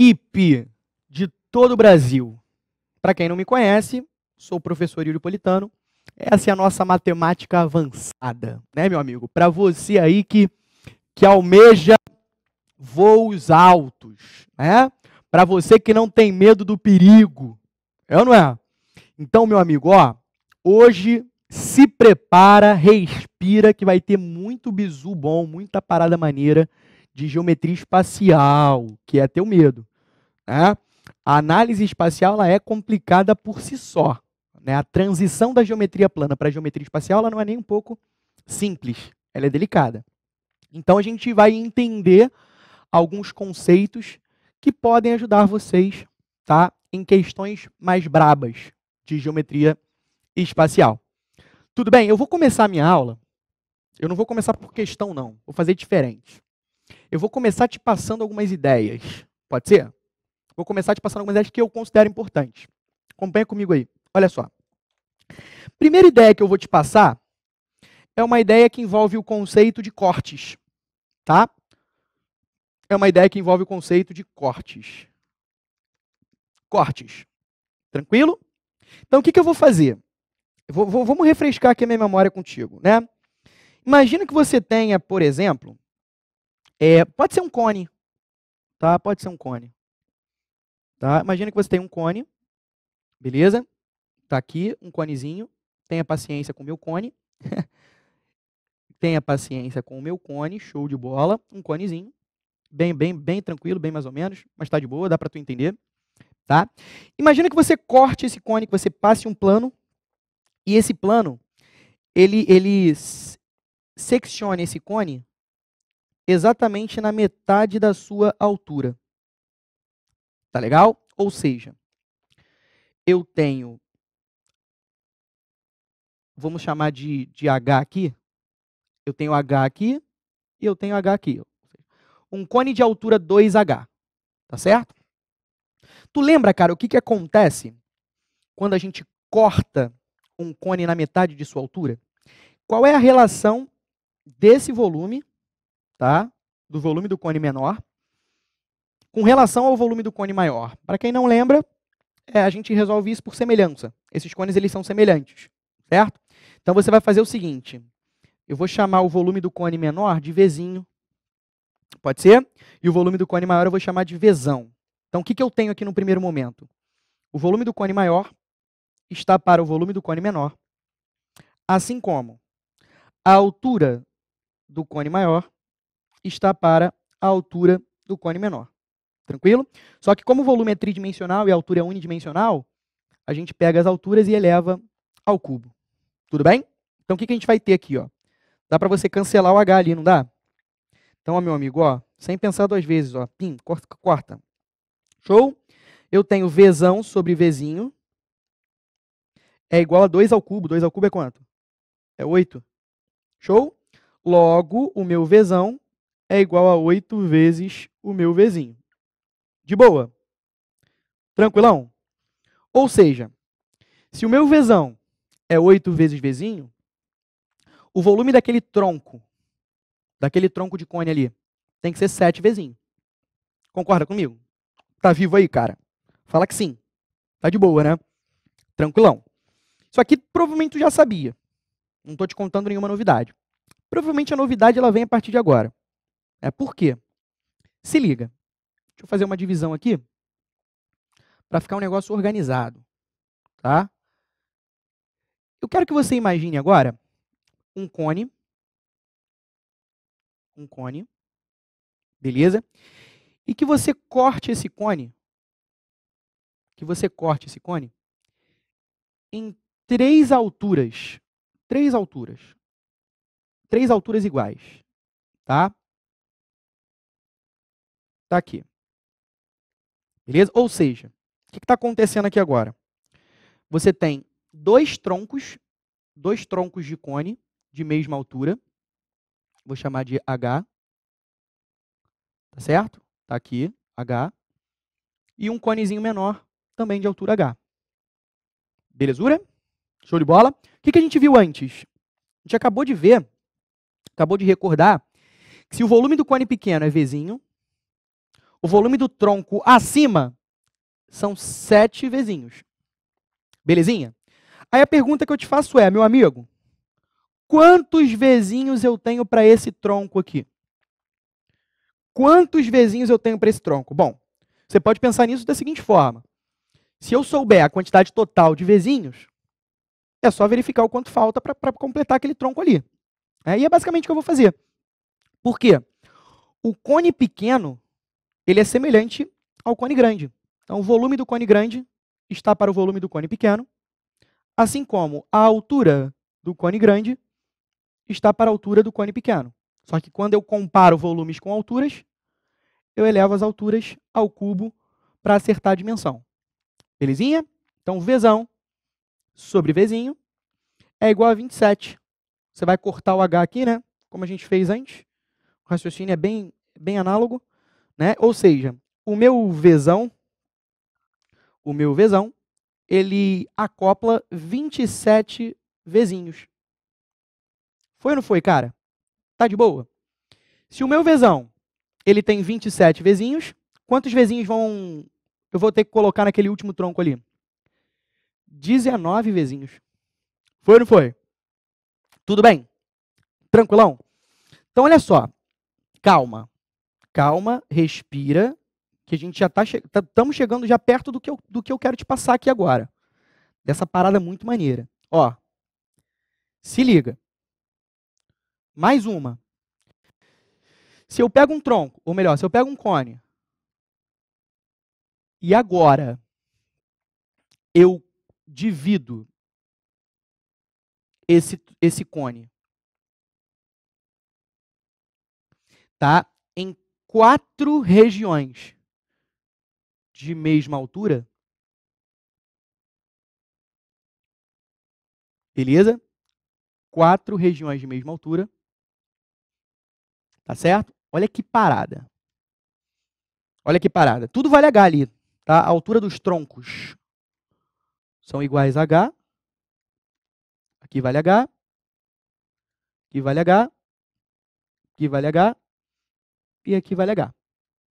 equipe de todo o Brasil. Para quem não me conhece, sou o professor Yuri Politano. Essa é a nossa matemática avançada, né, meu amigo? Para você aí que, que almeja voos altos, né? Para você que não tem medo do perigo, é ou não é? Então, meu amigo, ó, hoje se prepara, respira, que vai ter muito bizu bom, muita parada maneira de geometria espacial, que é teu medo. Né? A análise espacial ela é complicada por si só. Né? A transição da geometria plana para a geometria espacial ela não é nem um pouco simples, ela é delicada. Então a gente vai entender alguns conceitos que podem ajudar vocês tá, em questões mais brabas de geometria espacial. Tudo bem, eu vou começar a minha aula. Eu não vou começar por questão, não. Vou fazer diferente. Eu vou começar te passando algumas ideias. Pode ser? Vou começar te passando algumas ideias que eu considero importantes. Acompanha comigo aí. Olha só. Primeira ideia que eu vou te passar é uma ideia que envolve o conceito de cortes, tá? É uma ideia que envolve o conceito de cortes. Cortes. Tranquilo? Então, o que, que eu vou fazer? vou, vou, vamos refrescar aqui a minha memória contigo, né? Imagina que você tenha, por exemplo, é, pode ser um cone, tá? Pode ser um cone. Tá? Imagina que você tem um cone, beleza? Está aqui um conezinho. Tenha paciência com o meu cone. Tenha paciência com o meu cone, show de bola. Um conezinho. Bem, bem, bem tranquilo, bem mais ou menos, mas está de boa, dá para tu entender. Tá? Imagina que você corte esse cone, que você passe um plano e esse plano ele ele seccione esse cone exatamente na metade da sua altura. Tá legal? Ou seja, eu tenho. Vamos chamar de, de H aqui. Eu tenho H aqui e eu tenho H aqui. Um cone de altura 2H. Tá certo? Tu lembra, cara, o que, que acontece quando a gente corta um cone na metade de sua altura? Qual é a relação desse volume, tá? Do volume do cone menor, com relação ao volume do cone maior, para quem não lembra, é, a gente resolve isso por semelhança. Esses cones eles são semelhantes, certo? Então você vai fazer o seguinte: eu vou chamar o volume do cone menor de Vzinho, pode ser? E o volume do cone maior eu vou chamar de Vzão. Então o que, que eu tenho aqui no primeiro momento? O volume do cone maior está para o volume do cone menor, assim como a altura do cone maior está para a altura do cone menor. Tranquilo? Só que como o volume é tridimensional e a altura é unidimensional, a gente pega as alturas e eleva ao cubo. Tudo bem? Então o que, que a gente vai ter aqui? Ó? Dá para você cancelar o H ali, não dá? Então, ó, meu amigo, ó, sem pensar duas vezes, ó, pim, corta, corta. Show? Eu tenho V sobre V. é igual a 2 ao cubo. 2 ao cubo é quanto? É 8. Show? Logo, o meu V é igual a 8 vezes o meu Vzinho. De boa? Tranquilão? Ou seja, se o meu vezão é 8 vezes vezinho, o volume daquele tronco, daquele tronco de cone ali, tem que ser 7 vezinho. Concorda comigo? Tá vivo aí, cara? Fala que sim. Tá de boa, né? Tranquilão. Isso aqui provavelmente tu já sabia. Não estou te contando nenhuma novidade. Provavelmente a novidade ela vem a partir de agora. É por quê? Se liga. Deixa eu fazer uma divisão aqui para ficar um negócio organizado, tá? Eu quero que você imagine agora um cone, um cone, beleza? E que você corte esse cone, que você corte esse cone em três alturas, três alturas, três alturas iguais, tá? Tá aqui. Beleza? Ou seja, o que está acontecendo aqui agora? Você tem dois troncos, dois troncos de cone de mesma altura. Vou chamar de H. Tá certo? Está aqui, H. E um conezinho menor, também de altura H. Belezura? Show de bola? O que, que a gente viu antes? A gente acabou de ver, acabou de recordar, que se o volume do cone pequeno é Vzinho, o volume do tronco acima são sete vezinhos. Belezinha? Aí a pergunta que eu te faço é, meu amigo, quantos vezinhos eu tenho para esse tronco aqui? Quantos vezinhos eu tenho para esse tronco? Bom, você pode pensar nisso da seguinte forma. Se eu souber a quantidade total de vezinhos, é só verificar o quanto falta para completar aquele tronco ali. É, e é basicamente o que eu vou fazer. Por quê? O cone pequeno ele é semelhante ao cone grande. Então, o volume do cone grande está para o volume do cone pequeno, assim como a altura do cone grande está para a altura do cone pequeno. Só que quando eu comparo volumes com alturas, eu elevo as alturas ao cubo para acertar a dimensão. Belezinha? Então, V sobre V é igual a 27. Você vai cortar o H aqui, né? Como a gente fez antes. O raciocínio é bem, bem análogo. Né? Ou seja, o meu Vzão, o meu Vzão, ele acopla 27 vezinhos. Foi ou não foi, cara? Tá de boa? Se o meu Vzão, ele tem 27 vezinhos, quantos vezinhos vão eu vou ter que colocar naquele último tronco ali? 19 vezinhos. Foi ou não foi? Tudo bem? Tranquilão? Então, olha só. Calma calma, respira, que a gente já está che estamos tá, chegando já perto do que, eu, do que eu quero te passar aqui agora. Dessa parada muito maneira. Ó, se liga. Mais uma. Se eu pego um tronco, ou melhor, se eu pego um cone, e agora eu divido esse, esse cone tá? Em quatro regiões de mesma altura? Beleza? Quatro regiões de mesma altura. Tá certo? Olha que parada. Olha que parada. Tudo vale H ali, tá? A altura dos troncos são iguais a H. Aqui vale H. Aqui vale H. Aqui vale H e aqui vale H.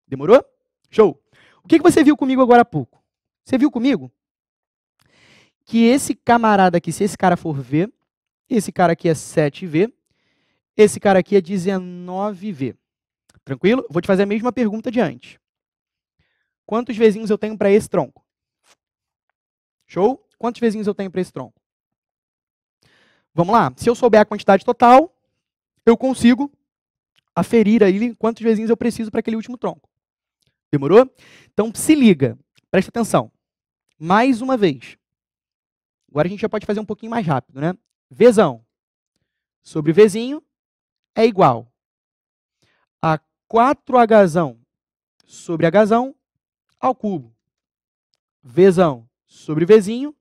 Demorou? Show! O que, que você viu comigo agora há pouco? Você viu comigo que esse camarada aqui, se esse cara for V, esse cara aqui é 7V, esse cara aqui é 19V. Tranquilo? Vou te fazer a mesma pergunta de antes. Quantos vezinhos eu tenho para esse tronco? Show? Quantos vezinhos eu tenho para esse tronco? Vamos lá. Se eu souber a quantidade total, eu consigo aferir aí quantos vezinhos eu preciso para aquele último tronco. Demorou? Então se liga, presta atenção. Mais uma vez. Agora a gente já pode fazer um pouquinho mais rápido, né? Vezão sobre vezinho é igual a 4Hzão sobre Hzão ao cubo. Vezão sobre vezinho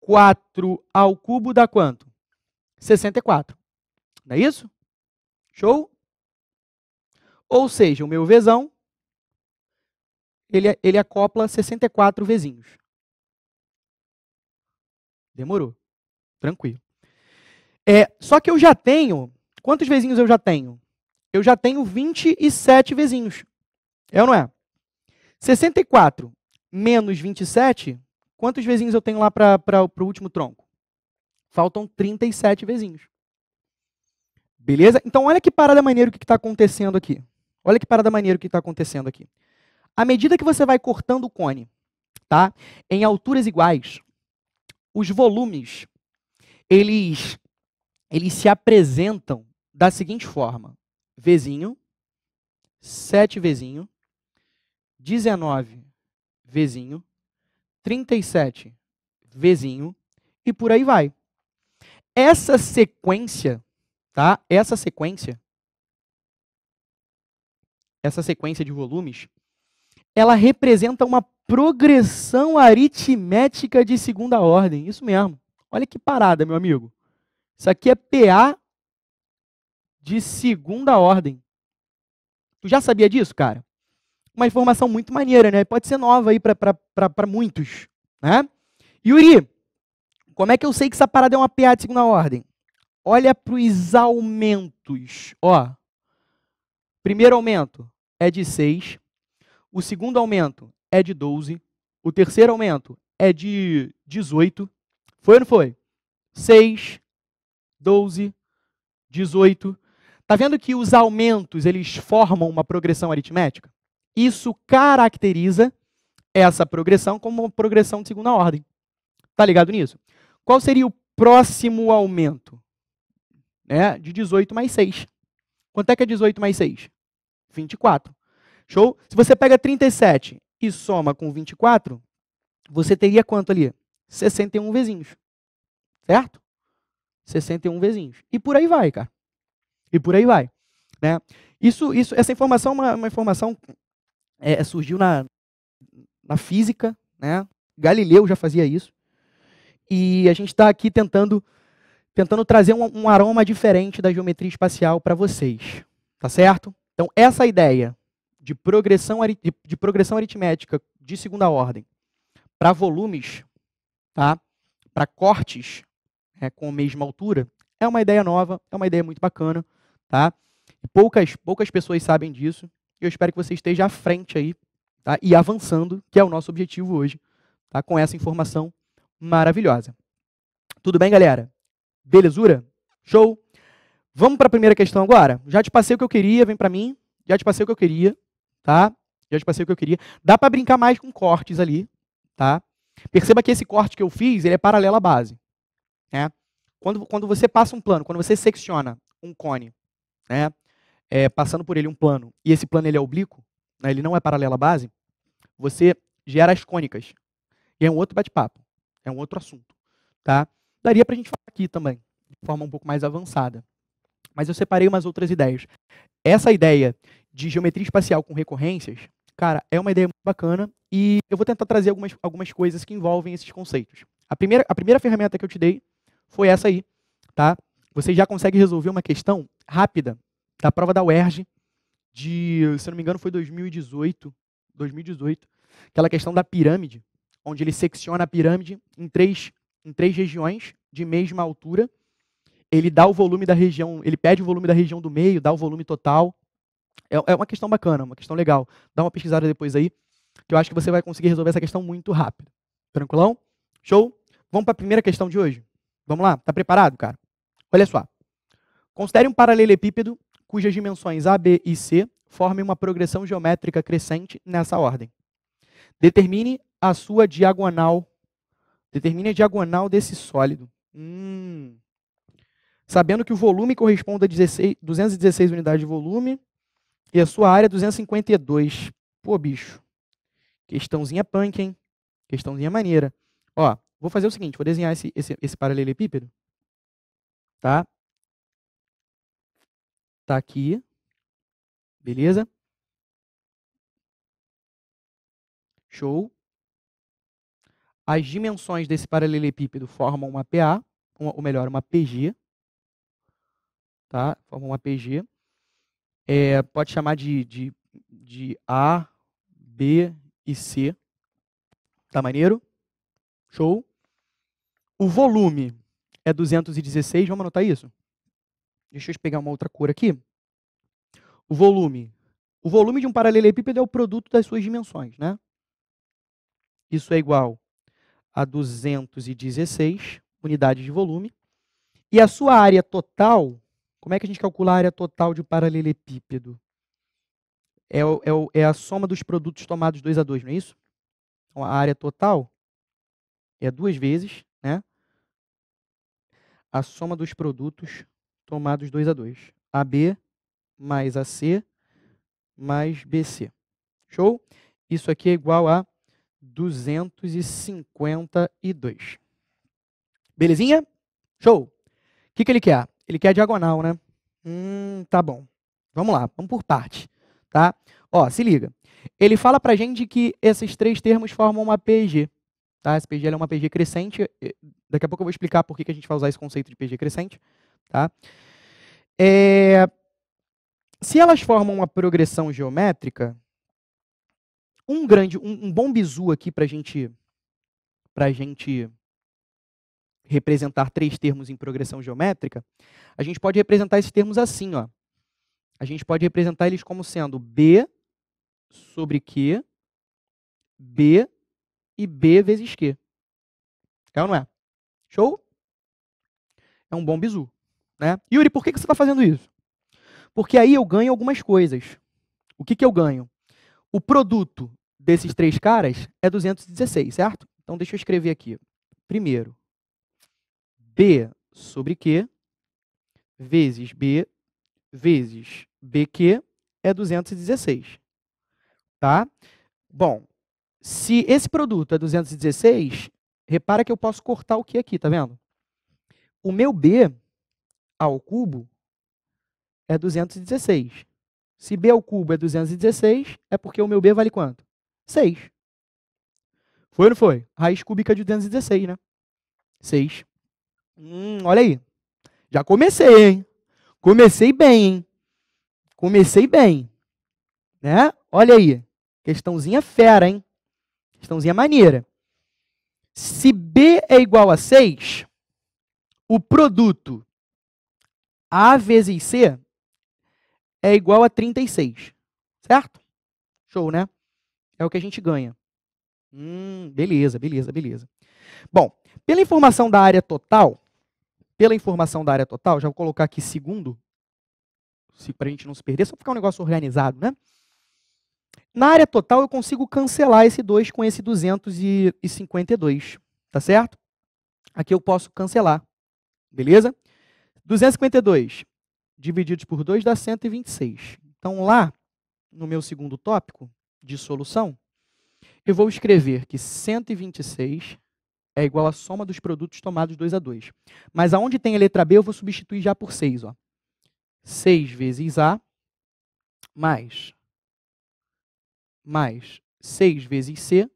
4 ao cubo dá quanto? 64. Não é isso? Show? Ou seja, o meu Vzão, ele, ele acopla 64 Vzinhos. Demorou. Tranquilo. É, só que eu já tenho, quantos Vzinhos eu já tenho? Eu já tenho 27 Vzinhos. É ou não é? 64 menos 27, quantos Vzinhos eu tenho lá para o último tronco? Faltam 37 Vzinhos. Beleza? Então olha que parada maneira o que está acontecendo aqui. Olha que parada maneira que está acontecendo aqui. À medida que você vai cortando o cone, tá? Em alturas iguais, os volumes eles eles se apresentam da seguinte forma: Vzinho, 7 vezinho, 19 Vzinho, 37 vezinho e por aí vai. Essa sequência, tá? Essa sequência essa sequência de volumes, ela representa uma progressão aritmética de segunda ordem. Isso mesmo. Olha que parada, meu amigo. Isso aqui é PA de segunda ordem. Tu já sabia disso, cara? Uma informação muito maneira, né? Pode ser nova aí para muitos, né? Yuri, como é que eu sei que essa parada é uma PA de segunda ordem? Olha para os aumentos. Ó, primeiro aumento, é de 6, o segundo aumento é de 12, o terceiro aumento é de 18. Foi ou não foi? 6, 12, 18. Está vendo que os aumentos eles formam uma progressão aritmética? Isso caracteriza essa progressão como uma progressão de segunda ordem. Está ligado nisso? Qual seria o próximo aumento? Né? De 18 mais 6. Quanto é que é 18 mais 6? 24. Show? Se você pega 37 e soma com 24, você teria quanto ali? 61 vezinhos. Certo? 61 vezinhos. E por aí vai, cara. E por aí vai. Né? Isso, isso, essa informação é uma, uma informação é, surgiu na, na física, né? Galileu já fazia isso. E a gente está aqui tentando tentando trazer um, um, aroma diferente da geometria espacial para vocês, tá certo? Então, essa ideia de progressão, de progressão aritmética de segunda ordem para volumes, tá? para cortes é, com a mesma altura, é uma ideia nova, é uma ideia muito bacana. Tá? Poucas, poucas pessoas sabem disso. E eu espero que você esteja à frente aí tá? e avançando, que é o nosso objetivo hoje, tá? com essa informação maravilhosa. Tudo bem, galera? Belezura? Show? Vamos para a primeira questão agora? Já te passei o que eu queria, vem para mim. Já te passei o que eu queria, tá? Já te passei o que eu queria. Dá para brincar mais com cortes ali, tá? Perceba que esse corte que eu fiz, ele é paralelo à base. Né? Quando, quando você passa um plano, quando você secciona um cone, né? É, passando por ele um plano, e esse plano ele é oblíquo, né? ele não é paralelo à base, você gera as cônicas. E é um outro bate-papo, é um outro assunto. Tá? Daria para a gente falar aqui também, de forma um pouco mais avançada. Mas eu separei umas outras ideias. Essa ideia de geometria espacial com recorrências, cara, é uma ideia muito bacana e eu vou tentar trazer algumas, algumas coisas que envolvem esses conceitos. A primeira, a primeira ferramenta que eu te dei foi essa aí, tá? Você já consegue resolver uma questão rápida da prova da UERJ de, se não me engano, foi 2018, 2018, aquela questão da pirâmide, onde ele secciona a pirâmide em três, em três regiões de mesma altura ele dá o volume da região, ele pede o volume da região do meio, dá o volume total. É, é uma questão bacana, uma questão legal. Dá uma pesquisada depois aí, que eu acho que você vai conseguir resolver essa questão muito rápido. Tranquilão? Show? Vamos para a primeira questão de hoje? Vamos lá? Tá preparado, cara? Olha só. Considere um paralelepípedo cujas dimensões A, B e C formem uma progressão geométrica crescente nessa ordem. Determine a sua diagonal. Determine a diagonal desse sólido. Hum, sabendo que o volume corresponde a 16, 216 unidades de volume e a sua área 252. É Pô, bicho. Questãozinha punk, hein? Questãozinha maneira. Ó, vou fazer o seguinte, vou desenhar esse, esse, esse paralelepípedo. Tá? Tá aqui. Beleza? Show. As dimensões desse paralelepípedo formam uma PA, ou melhor, uma PG tá? Forma um APG. É, uhum. pode chamar de, de, de A, B e C. Tá maneiro? Show? O volume é 216, vamos anotar isso? Deixa eu pegar uma outra cor aqui. O volume. O volume de um paralelepípedo é o produto das suas dimensões, né? Isso é igual a 216 unidades de volume. E a sua área total como é que a gente calcula a área total de paralelepípedo? É, é, é a soma dos produtos tomados 2 a 2, não é isso? Então, a área total é duas vezes né, a soma dos produtos tomados 2 a 2. AB mais AC mais BC. Show? Isso aqui é igual a 252. Belezinha? Show! O que, que ele quer? Ele quer diagonal, né? Hum, tá bom. Vamos lá, vamos por parte, tá? Ó, se liga. Ele fala pra gente que esses três termos formam uma PG, tá? PG é uma PG crescente. Daqui a pouco eu vou explicar por que a gente vai usar esse conceito de PG crescente, tá? É... Se elas formam uma progressão geométrica, um grande, um, um bom bizu aqui pra gente, pra gente representar três termos em progressão geométrica, a gente pode representar esses termos assim, ó. A gente pode representar eles como sendo B sobre Q, B e B vezes Q. É ou não é? Show? É um bom bizu. Né? Yuri, por que, que você está fazendo isso? Porque aí eu ganho algumas coisas. O que, que eu ganho? O produto desses três caras é 216, certo? Então deixa eu escrever aqui. Primeiro, B sobre Q vezes B vezes BQ é 216. Tá? Bom, se esse produto é 216, repara que eu posso cortar o que aqui, tá vendo? O meu B ao cubo é 216. Se B ao cubo é 216, é porque o meu B vale quanto? 6. Foi ou não foi? Raiz cúbica de 216, né? 6. Hum, olha aí. Já comecei, hein? Comecei bem, hein? Comecei bem. Né? Olha aí. Questãozinha fera, hein? Questãozinha maneira. Se B é igual a 6, o produto A vezes C é igual a 36. Certo? Show, né? É o que a gente ganha. Hum, beleza, beleza, beleza. Bom, pela informação da área total, pela informação da área total, já vou colocar aqui segundo, se, para a gente não se perder, só ficar um negócio organizado, né? Na área total, eu consigo cancelar esse 2 com esse 252, tá certo? Aqui eu posso cancelar, beleza? 252 divididos por 2 dá 126. Então, lá no meu segundo tópico de solução, eu vou escrever que 126 é igual à soma dos produtos tomados 2 a 2. Mas aonde tem a letra B, eu vou substituir já por 6. 6 vezes A mais, mais 6 vezes C,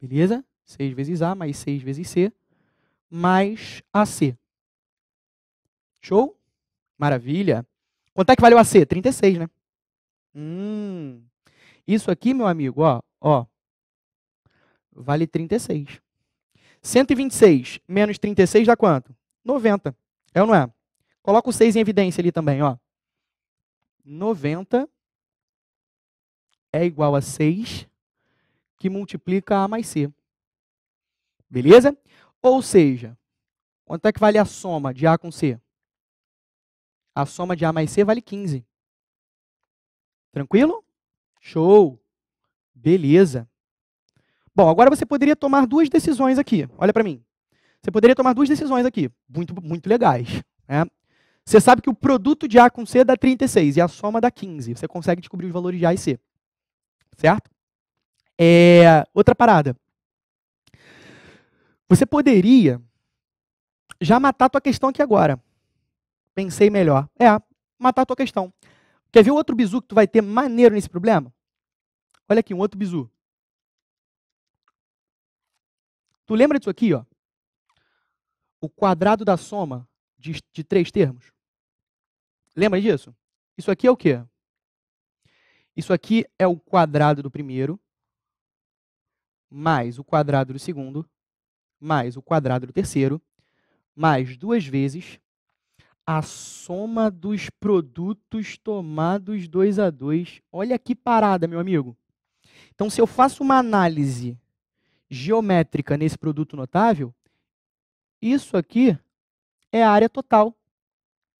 beleza? 6 vezes A mais 6 vezes C, mais AC. Show? Maravilha. Quanto é que vale o AC? 36, né? Hum. Isso aqui, meu amigo, ó, ó, vale 36. 126 menos 36 dá quanto? 90. É ou não é? Coloca o 6 em evidência ali também, ó. 90 é igual a 6 que multiplica A mais C. Beleza? Ou seja, quanto é que vale a soma de A com C? A soma de A mais C vale 15. Tranquilo? Show! Beleza. Bom, agora você poderia tomar duas decisões aqui. Olha para mim. Você poderia tomar duas decisões aqui, muito, muito legais. Né? Você sabe que o produto de A com C dá 36 e a soma dá 15. Você consegue descobrir os valores de A e C. Certo? É, outra parada. Você poderia já matar a tua questão aqui agora. Pensei melhor. É, matar a tua questão. Quer ver outro bizu que tu vai ter maneiro nesse problema? Olha aqui, um outro bizu. Tu lembra disso aqui, ó? O quadrado da soma de, de três termos. Lembra disso? Isso aqui é o quê? Isso aqui é o quadrado do primeiro, mais o quadrado do segundo, mais o quadrado do terceiro, mais duas vezes a soma dos produtos tomados dois a dois. Olha que parada, meu amigo. Então, se eu faço uma análise geométrica nesse produto notável, isso aqui é a área total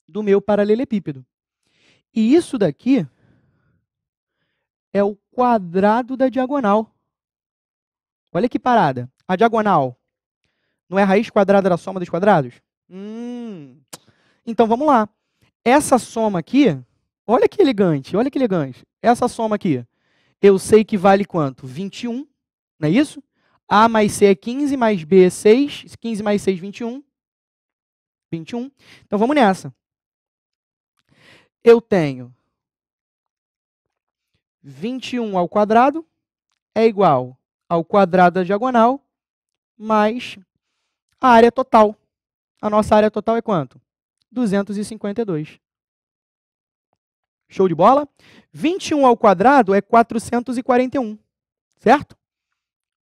do meu paralelepípedo. E isso daqui é o quadrado da diagonal. Olha que parada. A diagonal não é a raiz quadrada da soma dos quadrados? Hum. Então vamos lá. Essa soma aqui, olha que elegante, olha que elegante. Essa soma aqui, eu sei que vale quanto? 21, não é isso? A mais C é 15, mais B é 6. 15 mais 6, 21. 21. Então vamos nessa. Eu tenho 21 ao quadrado é igual ao quadrado da diagonal mais a área total. A nossa área total é quanto? 252. Show de bola? 21 ao quadrado é 441, certo?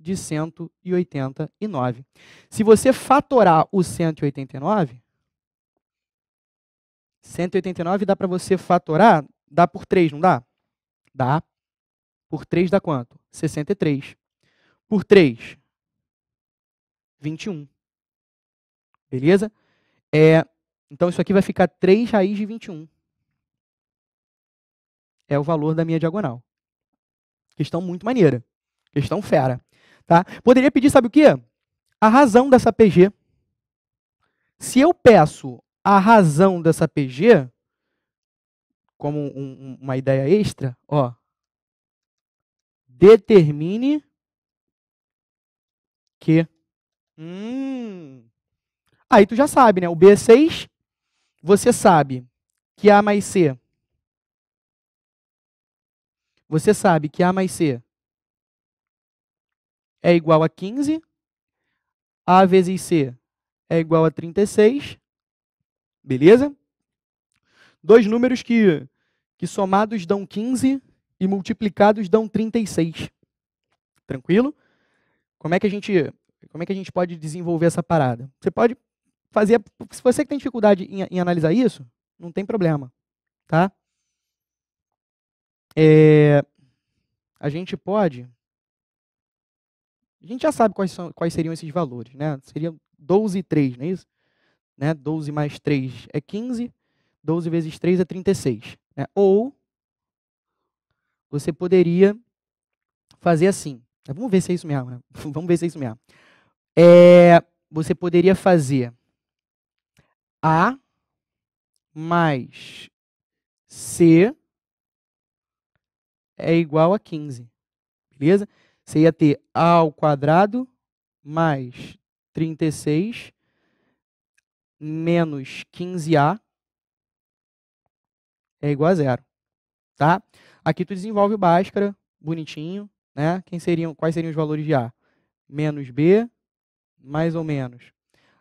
de 189. Se você fatorar o 189, 189 dá para você fatorar, dá por 3, não dá? Dá. Por 3 dá quanto? 63. Por 3, 21. Beleza? É, então isso aqui vai ficar 3 raiz de 21. É o valor da minha diagonal. Questão muito maneira. Questão fera. Tá? Poderia pedir, sabe o quê? A razão dessa PG. Se eu peço a razão dessa PG, como um, uma ideia extra, ó, determine que. Hum, aí tu já sabe, né? O B é 6, você sabe que A mais C. Você sabe que A mais C é igual a 15. A vezes C é igual a 36. Beleza? Dois números que, que somados dão 15 e multiplicados dão 36. Tranquilo? Como é que a gente, como é que a gente pode desenvolver essa parada? Você pode fazer, se você que tem dificuldade em, em analisar isso, não tem problema, tá? É, a gente pode a gente já sabe quais, são, quais seriam esses valores, né? Seriam 12 e 3, não é isso? Né? 12 mais 3 é 15, 12 vezes 3 é 36. Né? Ou você poderia fazer assim. Né? Vamos ver se é isso mesmo, né? Vamos ver se é isso mesmo. É, você poderia fazer A mais C é igual a 15. Beleza? Você ia ter a ao quadrado mais 36 menos 15a é igual a zero, tá? Aqui tu desenvolve o Bhaskara, bonitinho, né? Quem seriam, quais seriam os valores de a? Menos b, mais ou menos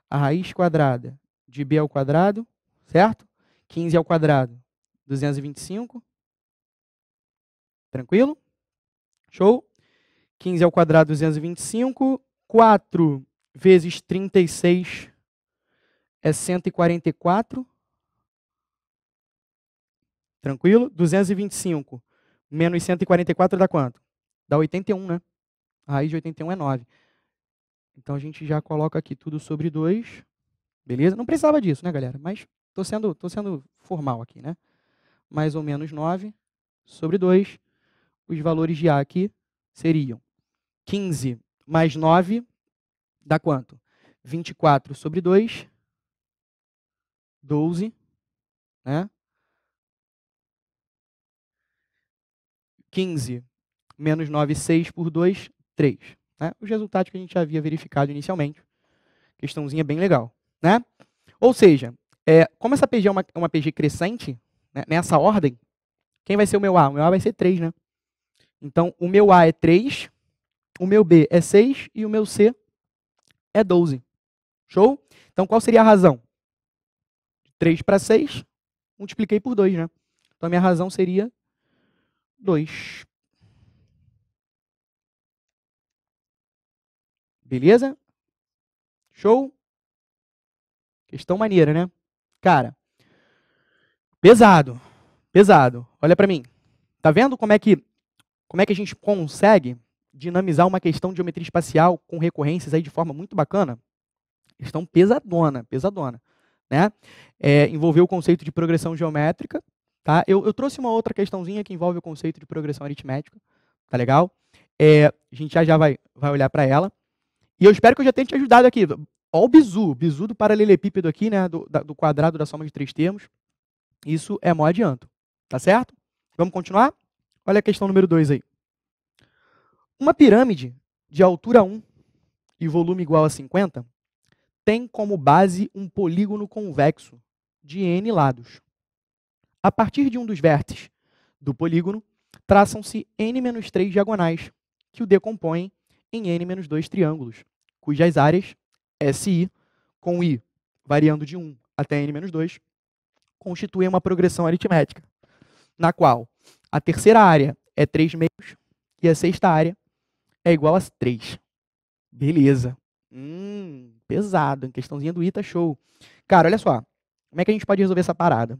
a raiz quadrada de b ao quadrado, certo? 15 ao quadrado, 225. Tranquilo? Show? 15 ao quadrado, 225. 4 vezes 36 é 144. Tranquilo? 225 menos 144 dá quanto? Dá 81, né? A raiz de 81 é 9. Então a gente já coloca aqui tudo sobre 2. Beleza? Não precisava disso, né, galera? Mas estou sendo, tô sendo formal aqui, né? Mais ou menos 9 sobre 2. Os valores de A aqui seriam 15 mais 9 dá quanto? 24 sobre 2, 12, né? 15 menos 9, 6 por 2, 3. Né? Os resultados que a gente já havia verificado inicialmente. Questãozinha bem legal. Né? Ou seja, é, como essa PG é uma, uma PG crescente, né, nessa ordem, quem vai ser o meu A? O meu A vai ser 3, né? Então, o meu A é 3, o meu B é 6 e o meu C é 12. Show? Então, qual seria a razão? 3 para 6, multipliquei por 2, né? Então, a minha razão seria 2. Beleza? Show? Questão maneira, né? Cara, pesado, pesado. Olha para mim. Tá vendo como é que como é que a gente consegue dinamizar uma questão de geometria espacial com recorrências aí de forma muito bacana, questão pesadona, pesadona. Né? É, envolveu o conceito de progressão geométrica. Tá? Eu, eu, trouxe uma outra questãozinha que envolve o conceito de progressão aritmética. Tá legal? É, a gente já, já vai, vai olhar para ela. E eu espero que eu já tenha te ajudado aqui. Olha o bizu, bizu do paralelepípedo aqui, né? Do, da, do quadrado da soma de três termos. Isso é mó adianto. Tá certo? Vamos continuar? Olha a questão número 2 aí. Uma pirâmide de altura 1 e volume igual a 50 tem como base um polígono convexo de n lados. A partir de um dos vértices do polígono, traçam-se n-3 diagonais que o decompõem em n-2 triângulos, cujas áreas SI com I variando de 1 até n-2 constituem uma progressão aritmética, na qual a terceira área é 3 meios e a sexta área é igual a 3. Beleza. Hum, pesado. questãozinha do Ita, show. Cara, olha só. Como é que a gente pode resolver essa parada?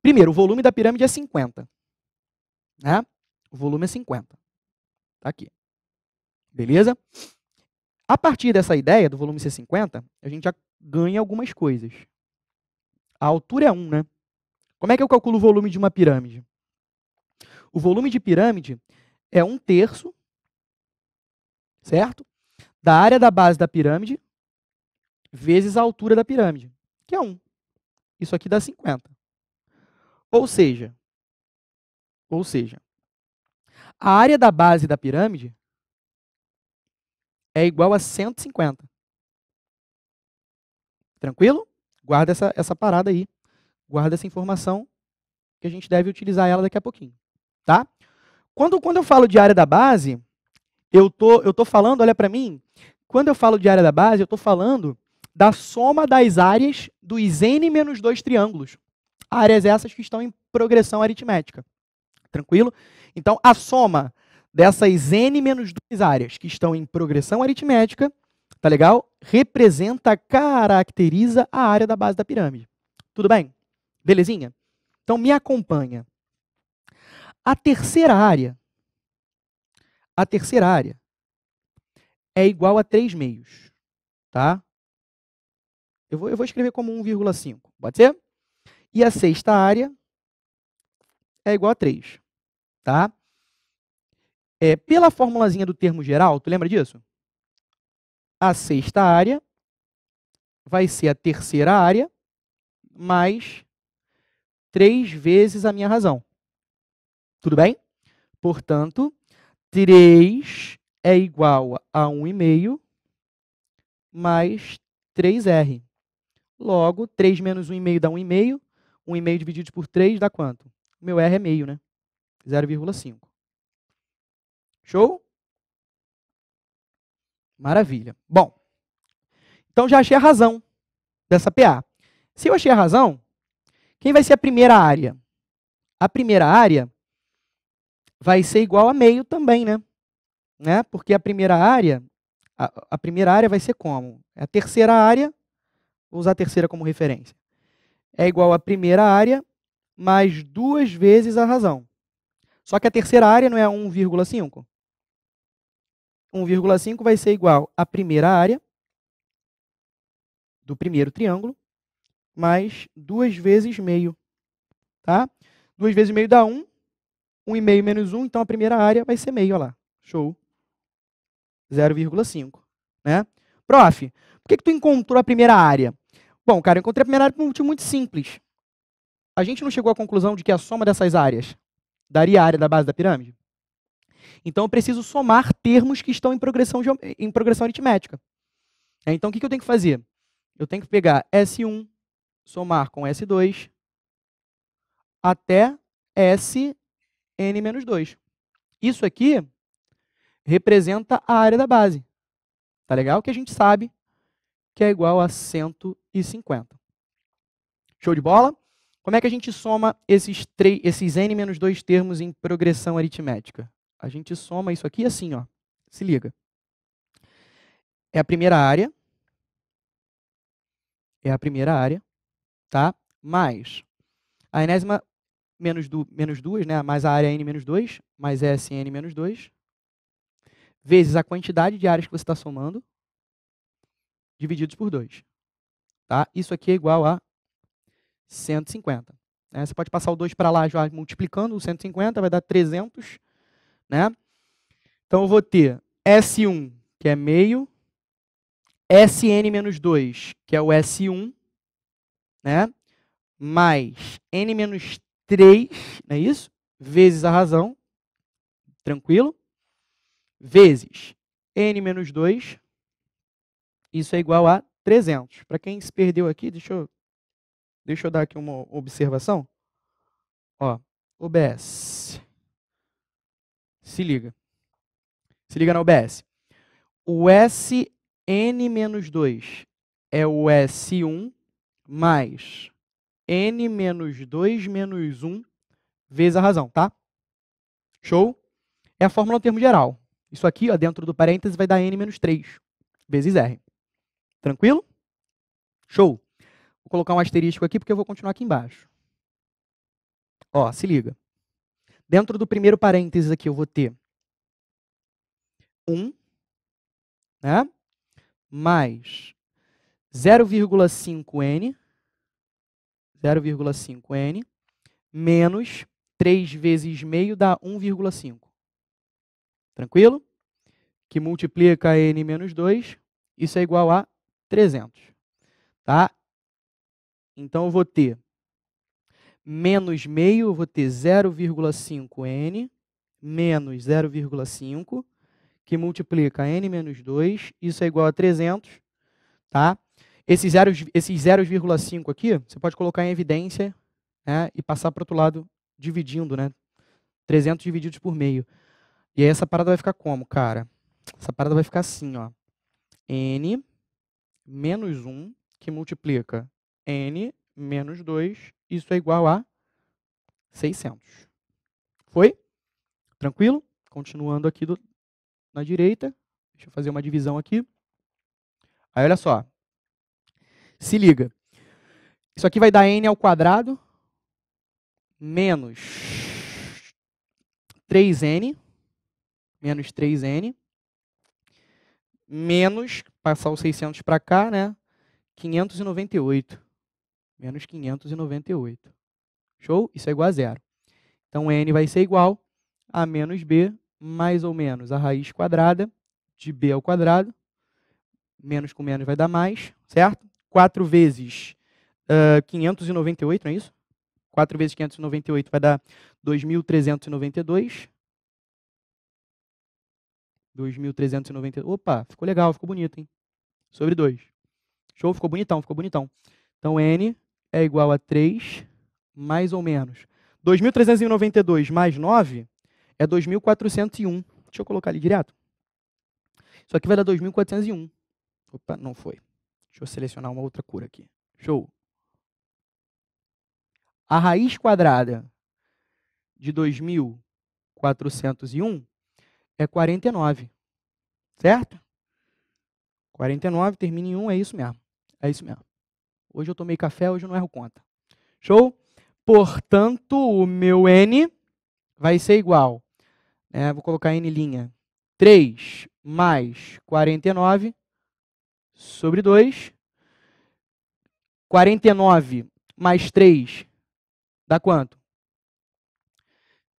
Primeiro, o volume da pirâmide é 50. Né? O volume é 50. Tá aqui. Beleza? A partir dessa ideia do volume ser 50, a gente já ganha algumas coisas. A altura é 1, né? Como é que eu calculo o volume de uma pirâmide? O volume de pirâmide é um terço certo? Da área da base da pirâmide vezes a altura da pirâmide, que é 1. Isso aqui dá 50. Ou seja, ou seja, a área da base da pirâmide é igual a 150. Tranquilo? Guarda essa, essa parada aí. Guarda essa informação que a gente deve utilizar ela daqui a pouquinho. Tá? Quando, quando eu falo de área da base, eu tô, eu tô falando, olha para mim, quando eu falo de área da base, eu estou falando da soma das áreas dos n menos dois triângulos. Áreas essas que estão em progressão aritmética. Tranquilo? Então, a soma dessas n menos duas áreas que estão em progressão aritmética, tá legal? Representa, caracteriza a área da base da pirâmide. Tudo bem? Belezinha? Então me acompanha. A terceira área a terceira área é igual a 3 meios. Tá? Eu vou, eu vou escrever como 1,5. Pode ser? E a sexta área é igual a 3. Tá? É, pela formulazinha do termo geral, tu lembra disso? A sexta área vai ser a terceira área mais 3 vezes a minha razão. Tudo bem? Portanto, 3 é igual a 1,5 mais 3R. Logo, 3 menos 1,5 dá 1,5. 1,5 dividido por 3 dá quanto? O meu R é meio, né? 0,5. Show? Maravilha. Bom, então já achei a razão dessa PA. Se eu achei a razão, quem vai ser a primeira área? A primeira área vai ser igual a meio também, né? né? Porque a primeira área, a, a primeira área vai ser como? A terceira área, vou usar a terceira como referência, é igual a primeira área mais duas vezes a razão. Só que a terceira área não é 1,5? 1,5 vai ser igual a primeira área do primeiro triângulo mais duas vezes meio. Tá? Duas vezes meio dá 1, 1,5 um menos 1, um, então a primeira área vai ser meio, olha lá. Show. 0,5. Né? Prof, por que, que tu encontrou a primeira área? Bom, cara, eu encontrei a primeira área por um motivo muito simples. A gente não chegou à conclusão de que a soma dessas áreas daria a área da base da pirâmide? Então eu preciso somar termos que estão em progressão, em progressão aritmética. É, então o que, que eu tenho que fazer? Eu tenho que pegar S1, somar com S2, até S n menos 2. Isso aqui representa a área da base. Tá legal? Que a gente sabe que é igual a 150. Show de bola? Como é que a gente soma esses, esses n menos 2 termos em progressão aritmética? A gente soma isso aqui assim, ó. Se liga. É a primeira área. É a primeira área, tá? Mais a enésima menos, do, menos 2, né, mais a área n menos 2, mais SN menos 2, vezes a quantidade de áreas que você está somando, divididos por 2. Tá? Isso aqui é igual a 150. Né? Você pode passar o 2 para lá já multiplicando o 150, vai dar 300. Né? Então eu vou ter S1, que é meio, Sn menos 2, que é o S1, né? mais n menos 3, não é isso? Vezes a razão, tranquilo? Vezes n menos 2, isso é igual a 300. Para quem se perdeu aqui, deixa eu, deixa eu dar aqui uma observação. Ó, OBS. Se liga. Se liga na OBS. O SN menos 2 é o S1 mais n menos 2 menos 1 vezes a razão, tá? Show? É a fórmula no termo geral. Isso aqui, ó, dentro do parênteses vai dar n menos 3 vezes r. Tranquilo? Show. Vou colocar um asterisco aqui porque eu vou continuar aqui embaixo. Ó, se liga. Dentro do primeiro parênteses aqui eu vou ter 1, né? Mais 0,5n 0,5n menos 3 vezes meio dá 1,5. Tranquilo? Que multiplica n menos 2, isso é igual a 300. Tá? Então eu vou ter menos meio, eu vou ter 0,5n menos 0,5, que multiplica n menos 2, isso é igual a 300, tá? Esse 0,5 esse aqui, você pode colocar em evidência né, e passar para o outro lado dividindo, né? 300 divididos por meio. E aí essa parada vai ficar como, cara? Essa parada vai ficar assim, ó. N menos 1, que multiplica N menos 2, isso é igual a 600. Foi? Tranquilo? Continuando aqui do, na direita. Deixa eu fazer uma divisão aqui. Aí, olha só. Se liga. Isso aqui vai dar n ao quadrado menos 3n menos 3n menos, passar os 600 para cá, né? 598. Menos 598. Show? Isso é igual a zero. Então, n vai ser igual a menos b mais ou menos a raiz quadrada de b ao quadrado. Menos com menos vai dar mais, certo? 4 vezes uh, ah, 598, não é isso? 4 vezes 598 vai dar 2.392. 2.392. Opa, ficou legal, ficou bonito, hein? Sobre 2. Show, ficou bonitão, ficou bonitão. Então, N é igual a 3, mais ou menos. 2.392 mais 9 é 2.401. Deixa eu colocar ali direto. Isso aqui vai dar 2.401. Opa, não foi. Deixa eu selecionar uma outra cor aqui. Show. A raiz quadrada de 2401 é 49. Certo? 49 termina em 1, é isso mesmo. É isso mesmo. Hoje eu tomei café, hoje eu não erro conta. Show? Portanto, o meu n vai ser igual. Né? Vou colocar n linha. 3 mais 49 sobre 2. 49 mais 3 dá quanto?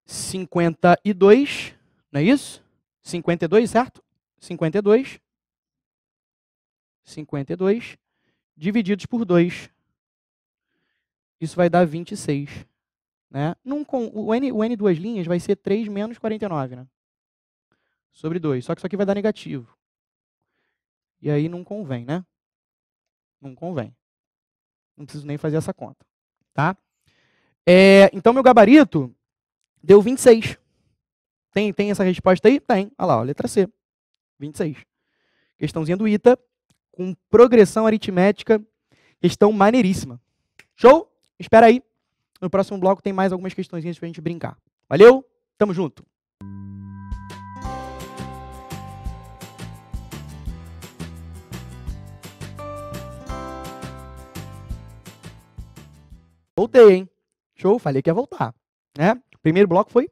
52, não é isso? 52, certo? 52. 52 divididos por 2. Isso vai dar 26. Né? Num, com, o, N, o N duas linhas vai ser 3 menos 49, né? Sobre 2. Só que isso aqui vai dar negativo. E aí não convém, né? Não convém. Não preciso nem fazer essa conta, tá? É, então, meu gabarito deu 26. Tem, tem essa resposta aí? Tem. Olha lá, ó, letra C. 26. Questãozinha do ITA, com progressão aritmética. Questão maneiríssima. Show? Espera aí. No próximo bloco tem mais algumas para a gente brincar. Valeu? Tamo junto. Voltei, hein? Show, falei que ia voltar. Né? Primeiro bloco foi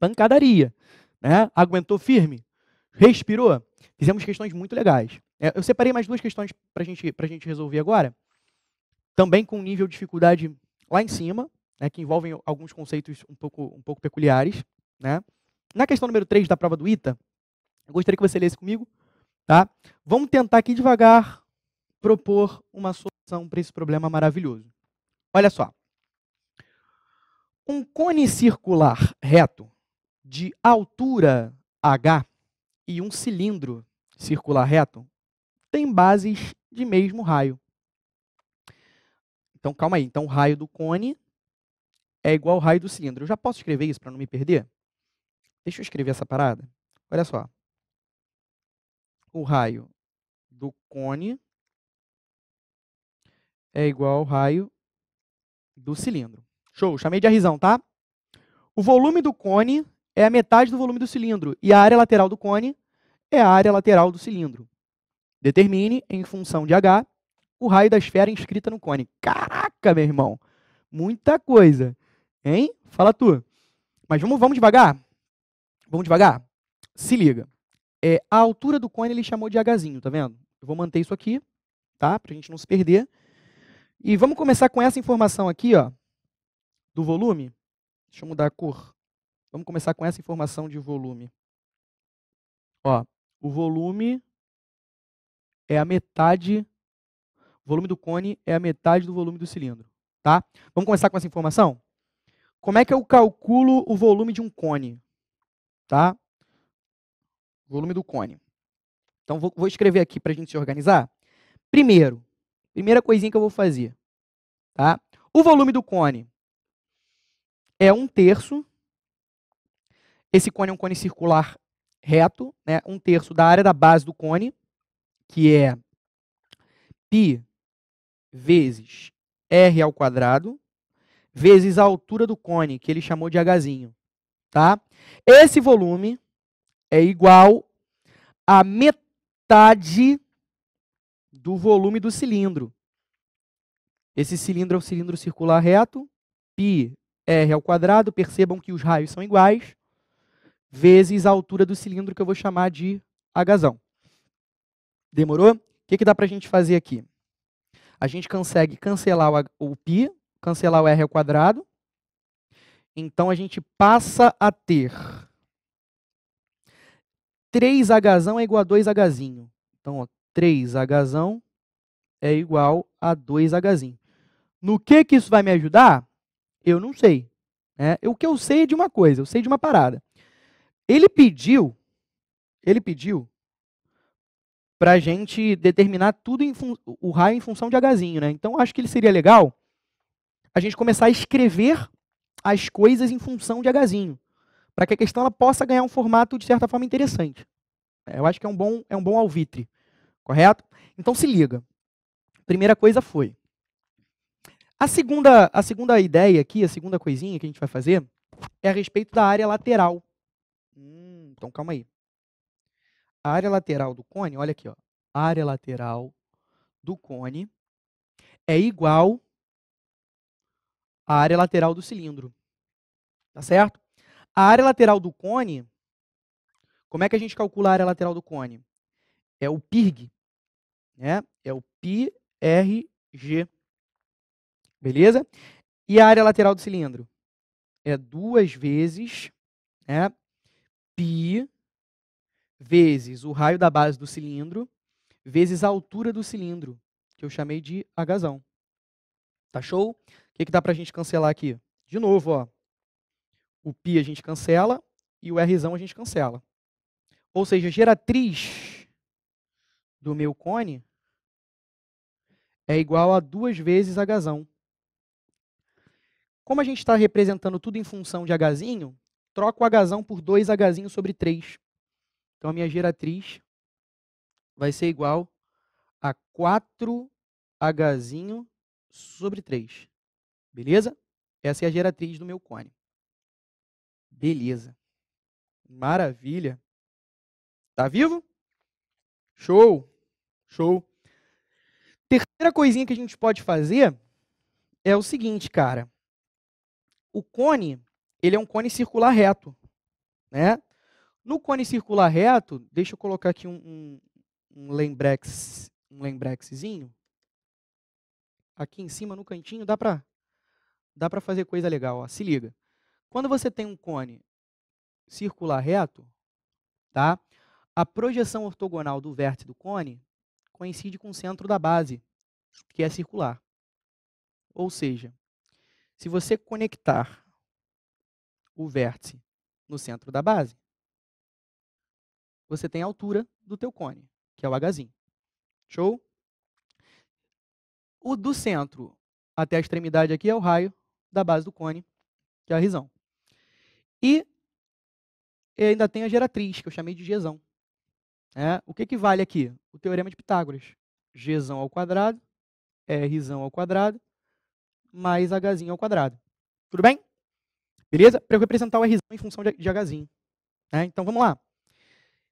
pancadaria. Né? Aguentou firme? Respirou? Fizemos questões muito legais. É, eu separei mais duas questões para gente, a gente resolver agora. Também com um nível de dificuldade lá em cima, né, que envolvem alguns conceitos um pouco, um pouco peculiares. Né? Na questão número 3 da prova do ITA, eu gostaria que você lesse comigo. Tá? Vamos tentar aqui devagar propor uma solução para esse problema maravilhoso. Olha só. Um cone circular reto de altura H e um cilindro circular reto têm bases de mesmo raio. Então, calma aí. Então, o raio do cone é igual ao raio do cilindro. Eu já posso escrever isso para não me perder? Deixa eu escrever essa parada. Olha só. O raio do cone é igual ao raio do cilindro. Show, chamei de arrisão, tá? O volume do cone é a metade do volume do cilindro e a área lateral do cone é a área lateral do cilindro. Determine, em função de H, o raio da esfera inscrita no cone. Caraca, meu irmão! Muita coisa. Hein? Fala tu. Mas vamos, vamos devagar? Vamos devagar? Se liga. É, a altura do cone ele chamou de Hzinho, tá vendo? Eu vou manter isso aqui, tá? Pra gente não se perder. E vamos começar com essa informação aqui, ó, do volume. Deixa eu mudar a cor. Vamos começar com essa informação de volume. Ó, o volume é a metade, o volume do cone é a metade do volume do cilindro, tá? Vamos começar com essa informação? Como é que eu calculo o volume de um cone? Tá? Volume do cone. Então, vou, vou escrever aqui para a gente se organizar. Primeiro, Primeira coisinha que eu vou fazer. Tá? O volume do cone é um terço. Esse cone é um cone circular reto, né? um terço da área da base do cone, que é π vezes r ao quadrado, vezes a altura do cone, que ele chamou de hzinho. Tá? Esse volume é igual a metade do volume do cilindro. Esse cilindro é o cilindro circular reto, π r ao quadrado, percebam que os raios são iguais, vezes a altura do cilindro que eu vou chamar de agazão. Demorou? O que, que dá para a gente fazer aqui? A gente consegue cancelar o, π, cancelar o r ao quadrado, então a gente passa a ter 3hzão é igual a 2hzinho. Então, ó, 3 h é igual a 2 h No que, que isso vai me ajudar? Eu não sei. Né? O que eu sei é de uma coisa, eu sei de uma parada. Ele pediu, ele pediu para a gente determinar tudo o raio em função de H. Né? Então, acho que ele seria legal a gente começar a escrever as coisas em função de H, para que a questão ela possa ganhar um formato, de certa forma, interessante. É, eu acho que é um bom, é um bom alvitre. Correto? Então se liga. Primeira coisa foi. A segunda, a segunda ideia aqui, a segunda coisinha que a gente vai fazer é a respeito da área lateral. Hum, então calma aí. A área lateral do cone, olha aqui, ó. A área lateral do cone é igual à área lateral do cilindro. Tá certo? A área lateral do cone, como é que a gente calcula a área lateral do cone? É o PIRG. Né? É o PIRG. Beleza? E a área lateral do cilindro? É duas vezes né, Pi vezes o raio da base do cilindro vezes a altura do cilindro, que eu chamei de H. Tá show? O que, que dá para a gente cancelar aqui? De novo, ó, o pi a gente cancela e o R a gente cancela. Ou seja, geratriz do meu cone é igual a duas vezes h. Como a gente está representando tudo em função de h, troco o h por 2 h sobre 3. Então a minha geratriz vai ser igual a 4 h sobre 3. Beleza? Essa é a geratriz do meu cone. Beleza. Maravilha. Tá vivo? Show! Show? Terceira coisinha que a gente pode fazer é o seguinte, cara. O cone, ele é um cone circular reto, né? No cone circular reto, deixa eu colocar aqui um, um, um lembrex, um lembrexzinho. Aqui em cima, no cantinho, dá pra, dá para fazer coisa legal, ó. Se liga. Quando você tem um cone circular reto, tá? A projeção ortogonal do vértice do cone coincide com o centro da base, que é circular. Ou seja, se você conectar o vértice no centro da base, você tem a altura do teu cone, que é o Hzinho. Show? O do centro até a extremidade aqui é o raio da base do cone, que é a risão. E ainda tem a geratriz, que eu chamei de gesão. É, o que, que vale aqui? O teorema de Pitágoras. g ao quadrado, r ao quadrado, mais h ao quadrado. Tudo bem? Beleza? Para eu representar o r em função de, h. É, né? então vamos lá.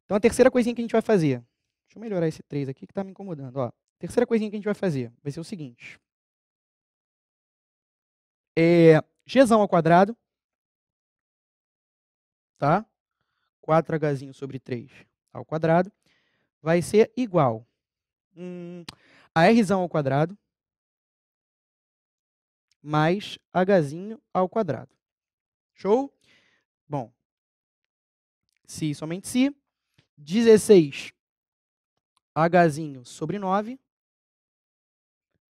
Então a terceira coisinha que a gente vai fazer. Deixa eu melhorar esse 3 aqui que está me incomodando. Ó, terceira coisinha que a gente vai fazer vai ser o seguinte. É, g ao quadrado. Tá? 4h sobre 3 ao quadrado vai ser igual hum, a r ao quadrado mais h ao quadrado. Show? Bom, se somente se, 16 h sobre 9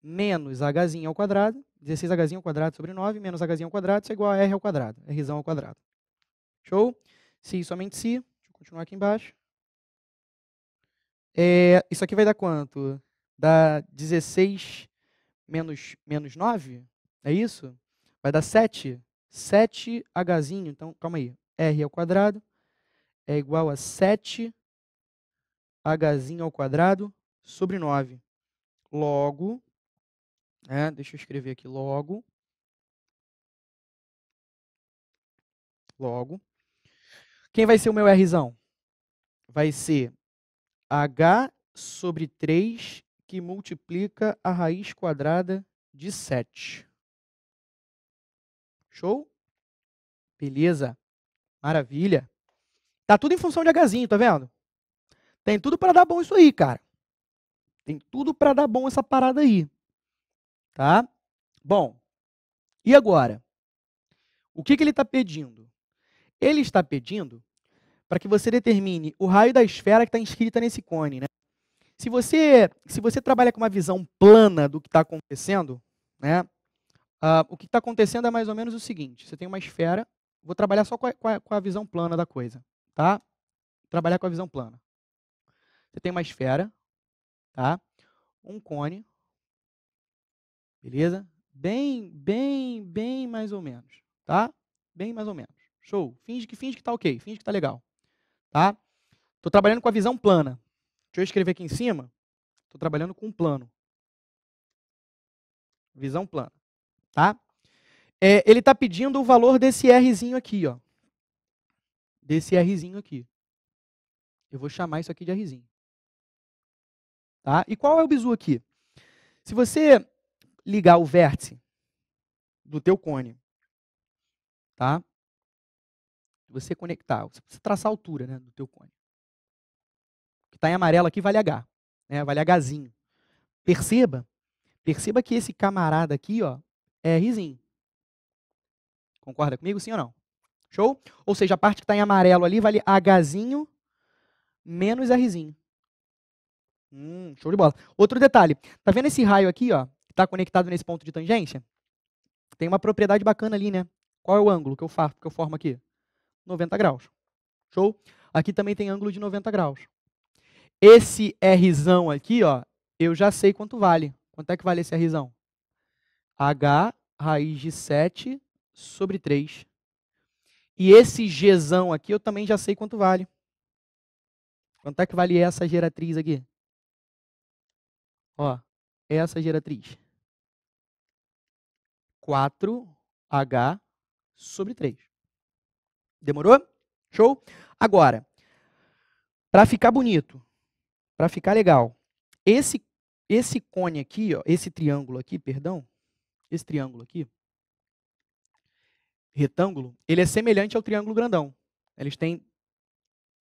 menos h ao quadrado, 16h ao quadrado sobre 9 menos h ao quadrado isso é igual a r ao quadrado, r ao quadrado. Show? Se somente se, deixa eu continuar aqui embaixo. É, isso aqui vai dar quanto? Dá 16 menos, menos 9? É isso? Vai dar 7? 7hzinho, então, calma aí. R ao quadrado é igual a 7hzinho ao quadrado sobre 9. Logo, é, deixa eu escrever aqui, logo, logo, quem vai ser o meu Rzão? Vai ser h sobre 3 que multiplica a raiz quadrada de 7. Show? Beleza. Maravilha. Tá tudo em função de hzinho, tá vendo? Tem tudo para dar bom isso aí, cara. Tem tudo para dar bom essa parada aí. Tá? Bom, e agora? O que, que ele está pedindo? Ele está pedindo para que você determine o raio da esfera que está inscrita nesse cone. Né? Se, você, se você trabalha com uma visão plana do que está acontecendo, né, uh, o que está acontecendo é mais ou menos o seguinte: você tem uma esfera, vou trabalhar só com a, com a, com a visão plana da coisa. Tá? Trabalhar com a visão plana. Você tem uma esfera, tá? um cone, beleza? Bem, bem, bem mais ou menos, tá? Bem mais ou menos. Show. Finge que finge que tá ok, finge que tá legal. Tá? Estou trabalhando com a visão plana. Deixa eu escrever aqui em cima. Estou trabalhando com um plano. Visão plana. Tá? É, ele está pedindo o valor desse Rzinho aqui. Ó. Desse Rzinho aqui. Eu vou chamar isso aqui de Rzinho. Tá? E qual é o bizu aqui? Se você ligar o vértice do teu cone, tá? você conectar, você precisa traçar a altura né, do teu cone. O que está em amarelo aqui vale H, né, vale Hzinho. Perceba, perceba que esse camarada aqui ó, é Rzinho. Concorda comigo, sim ou não? Show? Ou seja, a parte que está em amarelo ali vale Hzinho menos Rzinho. Hum, show de bola. Outro detalhe, tá vendo esse raio aqui, ó, que está conectado nesse ponto de tangência? Tem uma propriedade bacana ali, né? Qual é o ângulo que eu, faço, que eu formo aqui? 90 graus. Show? Aqui também tem ângulo de 90 graus. Esse Rzão aqui, ó, eu já sei quanto vale. Quanto é que vale esse Rzão? H raiz de 7 sobre 3. E esse Gzão aqui eu também já sei quanto vale. Quanto é que vale essa geratriz aqui? Ó, essa geratriz. 4H sobre 3. Demorou? Show? Agora, para ficar bonito, para ficar legal, esse esse cone aqui, ó, esse triângulo aqui, perdão, esse triângulo aqui, retângulo, ele é semelhante ao triângulo grandão. Eles têm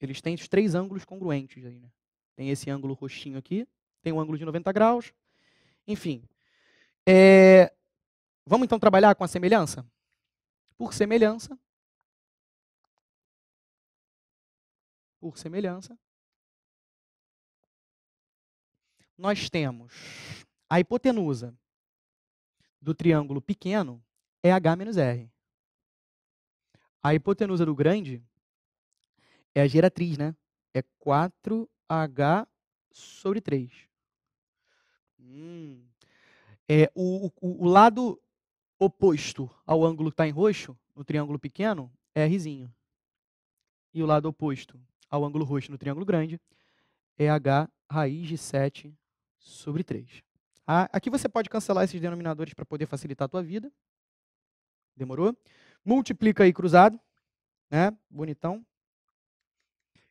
eles têm os três ângulos congruentes aí, né? Tem esse ângulo roxinho aqui, tem um ângulo de 90 graus. Enfim. É, vamos então trabalhar com a semelhança? Por semelhança, por semelhança, nós temos a hipotenusa do triângulo pequeno é H menos R. A hipotenusa do grande é a geratriz, né? É 4H sobre 3. Hum. É, o, o, o, lado oposto ao ângulo que está em roxo, no triângulo pequeno, é Rzinho. E o lado oposto ao ângulo roxo no triângulo grande é h raiz de 7 sobre 3. Aqui você pode cancelar esses denominadores para poder facilitar a tua vida. Demorou? Multiplica aí cruzado, né? Bonitão.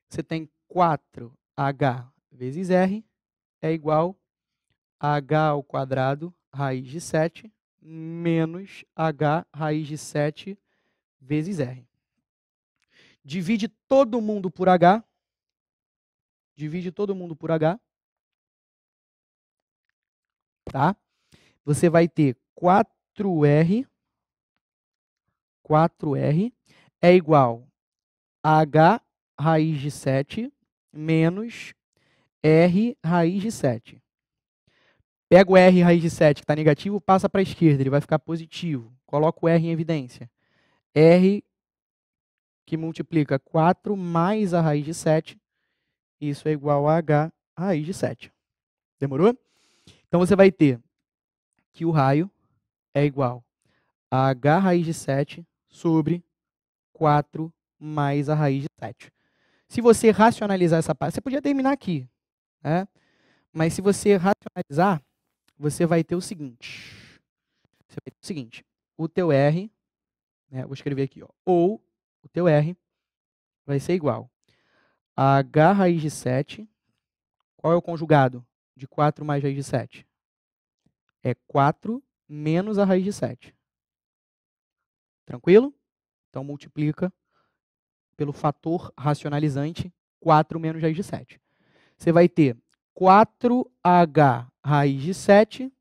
Você tem 4h vezes r é igual a h ao quadrado raiz de 7 menos h raiz de 7 vezes r divide todo mundo por H, divide todo mundo por H, tá? Você vai ter 4R, 4R é igual a H raiz de 7 menos R raiz de 7. Pega o R raiz de 7, que está negativo, passa para a esquerda, ele vai ficar positivo. Coloca o R em evidência. R que multiplica 4 mais a raiz de 7. Isso é igual a h raiz de 7. Demorou? Então você vai ter que o raio é igual a h raiz de 7 sobre 4 mais a raiz de 7. Se você racionalizar essa parte, você podia terminar aqui, né? Mas se você racionalizar, você vai ter o seguinte. Você vai ter o seguinte, o teu R, né, vou escrever aqui, ó, ou o teu R vai ser igual a H raiz de 7. Qual é o conjugado de 4 mais raiz de 7? É 4 menos a raiz de 7. Tranquilo? Então multiplica pelo fator racionalizante 4 menos raiz de 7. Você vai ter 4h raiz de 7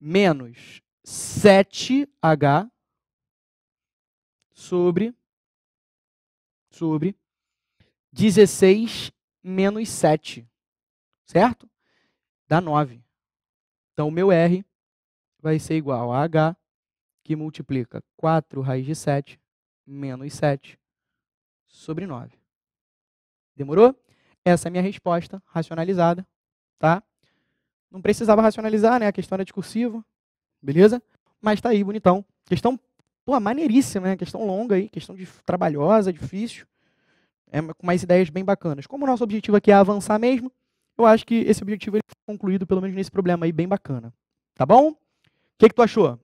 menos 7h sobre sobre 16 menos 7, certo? Dá 9. Então, o meu R vai ser igual a H, que multiplica 4 raiz de 7, menos 7, sobre 9. Demorou? Essa é a minha resposta racionalizada, tá? Não precisava racionalizar, né? A questão era discursiva, beleza? Mas tá aí, bonitão. Questão Pô, maneiríssima, né? Questão longa aí, questão de, trabalhosa, difícil. É, com mais ideias bem bacanas. Como o nosso objetivo aqui é avançar mesmo, eu acho que esse objetivo ele foi concluído, pelo menos nesse problema aí, bem bacana. Tá bom? O que, que tu achou?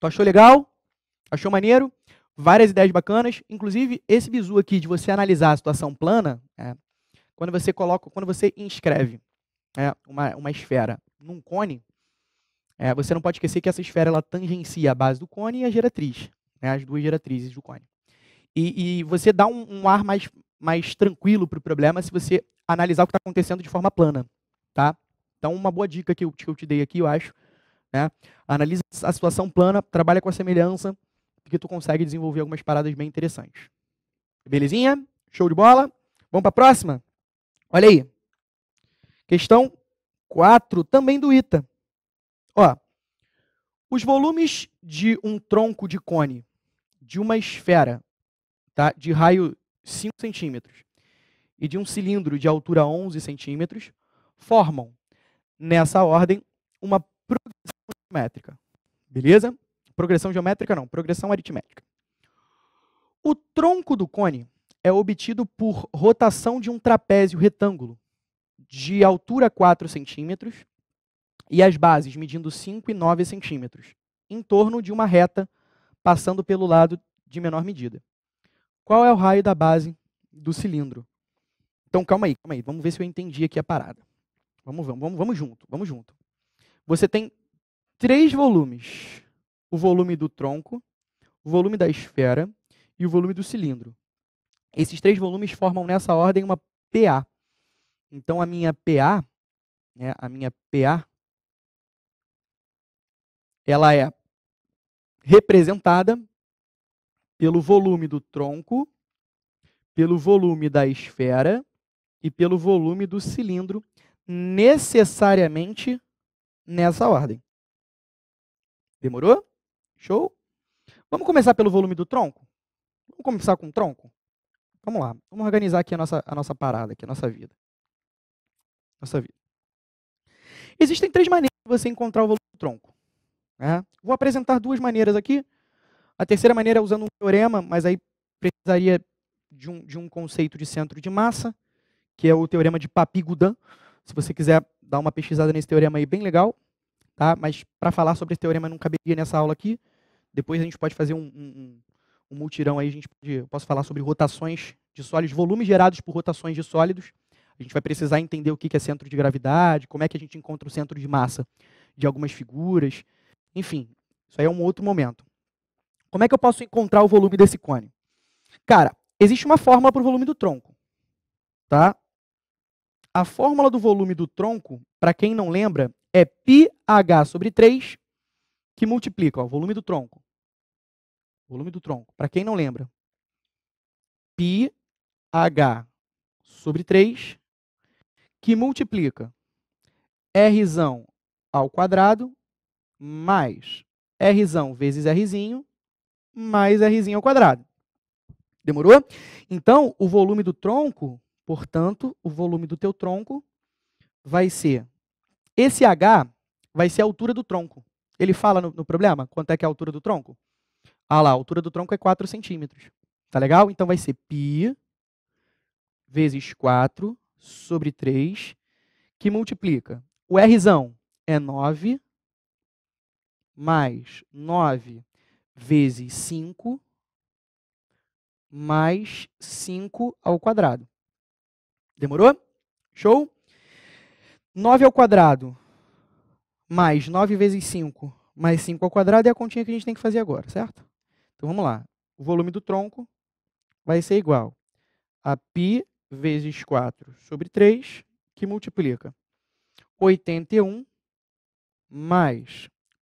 Tu achou legal? Achou maneiro? Várias ideias bacanas. Inclusive, esse bizu aqui de você analisar a situação plana, é, quando você coloca, quando você inscreve é, uma, uma esfera num cone, é, você não pode esquecer que essa esfera ela tangencia a base do cone e a geratriz, né, as duas geratrizes do cone. E, e você dá um, um, ar mais, mais tranquilo para o problema se você analisar o que está acontecendo de forma plana. Tá? Então, uma boa dica que eu, que eu te dei aqui, eu acho. Né? Analisa a situação plana, trabalha com a semelhança, porque tu consegue desenvolver algumas paradas bem interessantes. Belezinha? Show de bola? Vamos para a próxima? Olha aí. Questão 4, também do ITA. Ó, os volumes de um tronco de cone, de uma esfera, tá? de raio 5 centímetros, e de um cilindro de altura 11 centímetros, formam, nessa ordem, uma progressão geométrica. Beleza? Progressão geométrica não, progressão aritmética. O tronco do cone é obtido por rotação de um trapézio retângulo de altura 4 centímetros, e as bases medindo 5 e 9 centímetros, em torno de uma reta passando pelo lado de menor medida. Qual é o raio da base do cilindro? Então, calma aí, calma aí, vamos ver se eu entendi aqui a parada. Vamos, vamos, vamos, vamos junto, vamos junto. Você tem três volumes: o volume do tronco, o volume da esfera e o volume do cilindro. Esses três volumes formam nessa ordem uma PA. Então a minha PA, né, a minha PA ela é representada pelo volume do tronco, pelo volume da esfera e pelo volume do cilindro, necessariamente nessa ordem. Demorou? Show? Vamos começar pelo volume do tronco? Vamos começar com o tronco? Vamos lá, vamos organizar aqui a nossa, a nossa parada, aqui a nossa vida. Nossa vida. Existem três maneiras de você encontrar o volume do tronco. Né? Vou apresentar duas maneiras aqui. A terceira maneira é usando um teorema, mas aí precisaria de um, de um conceito de centro de massa, que é o teorema de papi Se você quiser dar uma pesquisada nesse teorema aí, bem legal. Tá? Mas para falar sobre esse teorema não caberia nessa aula aqui. Depois a gente pode fazer um, um, um multirão aí, a gente pode, eu posso falar sobre rotações de sólidos, volumes gerados por rotações de sólidos. A gente vai precisar entender o que é centro de gravidade, como é que a gente encontra o centro de massa de algumas figuras. Enfim, isso aí é um outro momento. Como é que eu posso encontrar o volume desse cone? Cara, existe uma fórmula para o volume do tronco. Tá? A fórmula do volume do tronco, para quem não lembra, é πh sobre 3, que multiplica o volume do tronco. Volume do tronco, para quem não lembra. πh sobre 3, que multiplica r ao quadrado mais R vezes R mais R ao quadrado. Demorou? Então, o volume do tronco, portanto, o volume do teu tronco vai ser... Esse H vai ser a altura do tronco. Ele fala no, no problema quanto é que é a altura do tronco? Ah lá, a altura do tronco é 4 centímetros. Tá legal? Então vai ser π vezes 4 sobre 3, que multiplica. O R é 9 mais 9 vezes 5 mais 5 ao quadrado. Demorou? Show? 9 ao quadrado mais 9 vezes 5 mais 5 ao quadrado é a continha que a gente tem que fazer agora, certo? Então vamos lá. O volume do tronco vai ser igual a π vezes 4 sobre 3, que multiplica 81 mais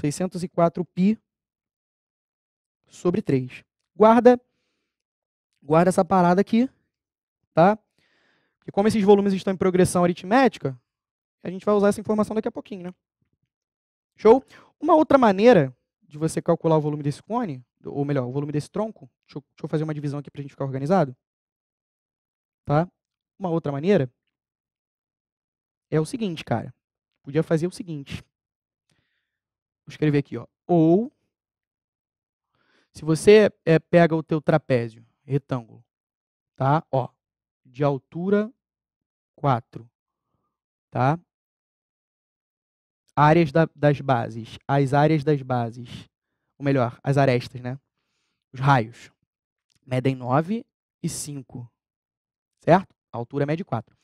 604 π sobre 3. Guarda, guarda essa parada aqui, tá? E como esses volumes estão em progressão aritmética, a gente vai usar essa informação daqui a pouquinho, né? Show? Uma outra maneira de você calcular o volume desse cone, ou melhor, o volume desse tronco, deixa eu, deixa eu fazer uma divisão aqui para a gente ficar organizado, tá? Uma outra maneira é o seguinte, cara. Podia fazer o seguinte. Vou escrever aqui, ó. Ou, se você é, pega o teu trapézio, retângulo, tá? Ó, de altura 4, tá? Áreas da, das bases, as áreas das bases, ou melhor, as arestas, né? Os raios medem 9 e 5, certo? A altura mede 4.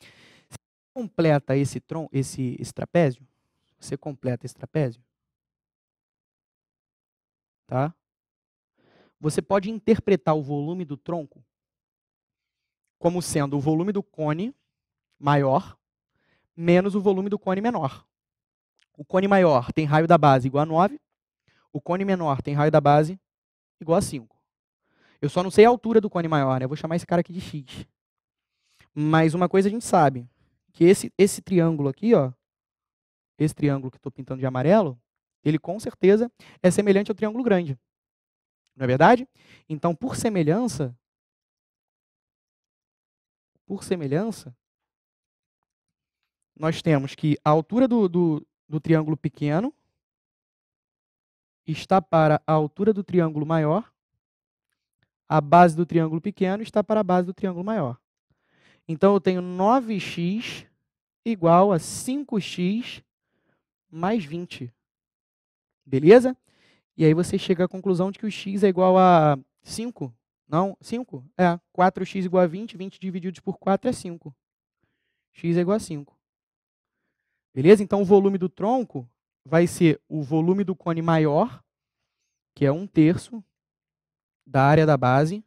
Você completa esse, tron, esse, esse trapézio, você completa esse trapézio, tá? Você pode interpretar o volume do tronco como sendo o volume do cone maior menos o volume do cone menor. O cone maior tem raio da base igual a 9, o cone menor tem raio da base igual a 5. Eu só não sei a altura do cone maior, né? Eu vou chamar esse cara aqui de x. Mas uma coisa a gente sabe, que esse, esse triângulo aqui, ó, esse triângulo que estou pintando de amarelo, ele com certeza é semelhante ao triângulo grande. Não é verdade? Então, por semelhança, por semelhança, nós temos que a altura do, do, do triângulo pequeno está para a altura do triângulo maior, a base do triângulo pequeno está para a base do triângulo maior. Então, eu tenho 9x igual a 5x mais 20. Beleza? E aí você chega à conclusão de que o x é igual a 5. Não, 5? É, 4x igual a 20, 20 dividido por 4 é 5. x é igual a 5. Beleza? Então o volume do tronco vai ser o volume do cone maior, que é 1 terço da área da base,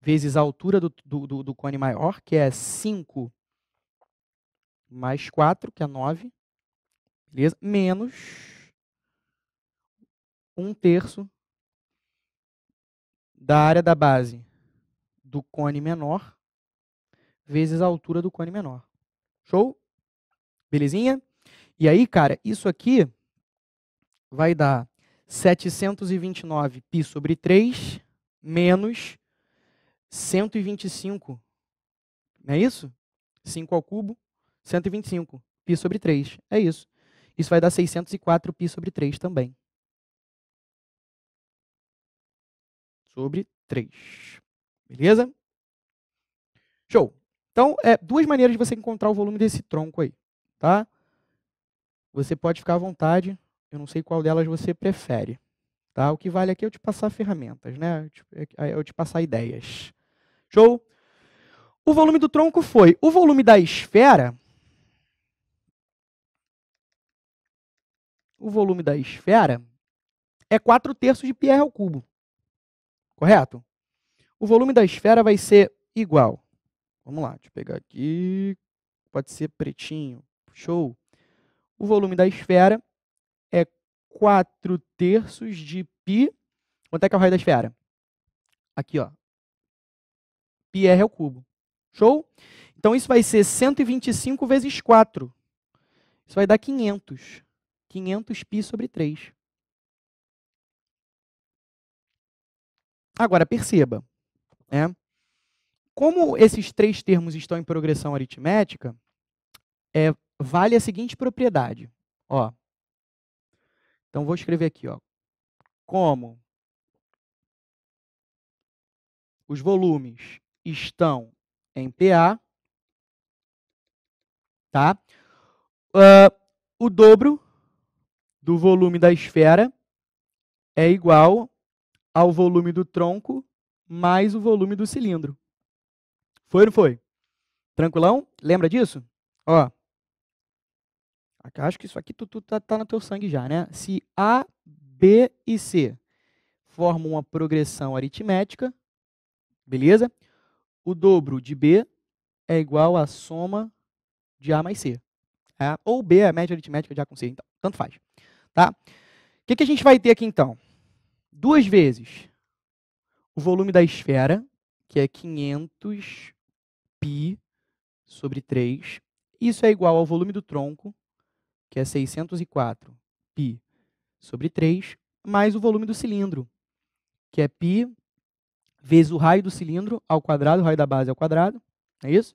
vezes a altura do, do, do, do cone maior, que é 5 mais 4, que é 9, beleza? menos um terço da área da base do cone menor vezes a altura do cone menor. Show? Belezinha? E aí, cara, isso aqui vai dar 729 π sobre 3 menos 125, não é isso? 5 ao cubo, 125 π sobre 3, é isso. Isso vai dar 604 π sobre 3 também. sobre 3. Beleza? Show. Então, é duas maneiras de você encontrar o volume desse tronco aí, tá? Você pode ficar à vontade, eu não sei qual delas você prefere, tá? O que vale aqui é eu te passar ferramentas, né? eu te é, é, passar ideias. Show? O volume do tronco foi o volume da esfera. O volume da esfera é 4 terços de πr ao cubo correto? O volume da esfera vai ser igual. Vamos lá, deixa eu pegar aqui. Pode ser pretinho. Show. O volume da esfera é 4 terços de π. Quanto é que é o raio da esfera? Aqui, ó. πr ao é cubo. Show? Então isso vai ser 125 vezes 4. Isso vai dar 500. 500 π sobre 3. Agora, perceba, né? como esses três termos estão em progressão aritmética, é, vale a seguinte propriedade. Ó. Então, vou escrever aqui. Ó. Como os volumes estão em PA, tá? Uh, o dobro do volume da esfera é igual ao volume do tronco mais o volume do cilindro. Foi ou não foi? Tranquilão? Lembra disso? Ó. Acho que isso aqui tu, tu tá, tá no teu sangue já, né? Se A, B e C formam uma progressão aritmética, beleza? O dobro de B é igual à soma de A mais C. É? Ou B é a média aritmética de A com C, então. Tanto faz. Tá? O que, que a gente vai ter aqui, então? duas vezes o volume da esfera, que é 500 π sobre 3. Isso é igual ao volume do tronco, que é 604 π sobre 3, mais o volume do cilindro, que é π vezes o raio do cilindro ao quadrado, o raio da base ao quadrado, é isso?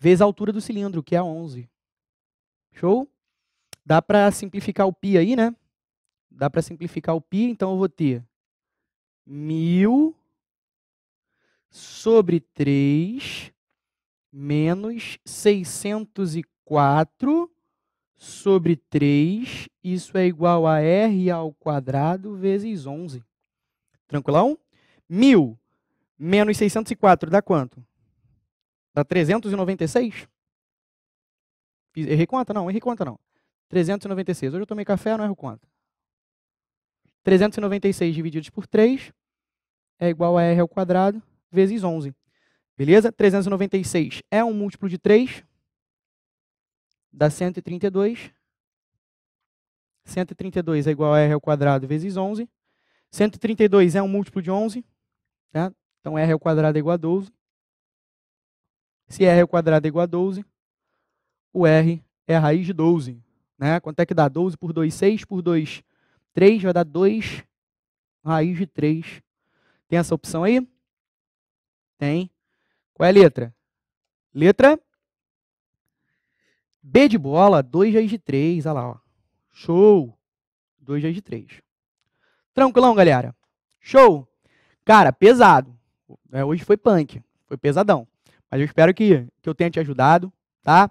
Vezes a altura do cilindro, que é 11. Show? Dá para simplificar o π aí, né? Dá para simplificar o π, então eu vou ter 1.000 sobre 3 menos 604 sobre 3, isso é igual a r ao quadrado vezes 11. Tranquilão? 1000 menos 604 dá quanto? Dá 396? Errei conta? Não, errei conta não. 396. Hoje eu tomei café, não erro conta. 396 divididos por 3 é igual a r ao quadrado vezes 11. Beleza? 396 é um múltiplo de 3, dá 132. 132 é igual a r ao quadrado vezes 11. 132 é um múltiplo de 11, tá? então r ao quadrado é igual a 12. Se r ao quadrado é igual a 12, o r é a raiz de 12. Né? Quanto é que dá? 12 por 2, 6 por 2, 3 vai dar 2 raiz de 3. Tem essa opção aí? Tem. Qual é a letra? Letra B de bola, 2 raiz de 3. Olha lá, ó. Show! 2 raiz de 3. Tranquilão, galera? Show! Cara, pesado. É, hoje foi punk. Foi pesadão. Mas eu espero que, que eu tenha te ajudado, tá?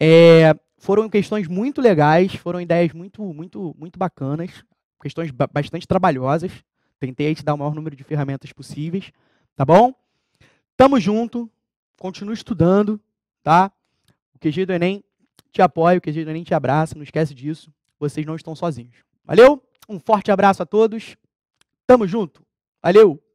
É, foram questões muito legais, foram ideias muito, muito, muito bacanas questões bastante trabalhosas. Tentei te dar o maior número de ferramentas possíveis, tá bom? Tamo junto, continue estudando, tá? O QG do Enem te apoia, o QG do Enem te abraça, não esquece disso. Vocês não estão sozinhos. Valeu? Um forte abraço a todos. Tamo junto. Valeu!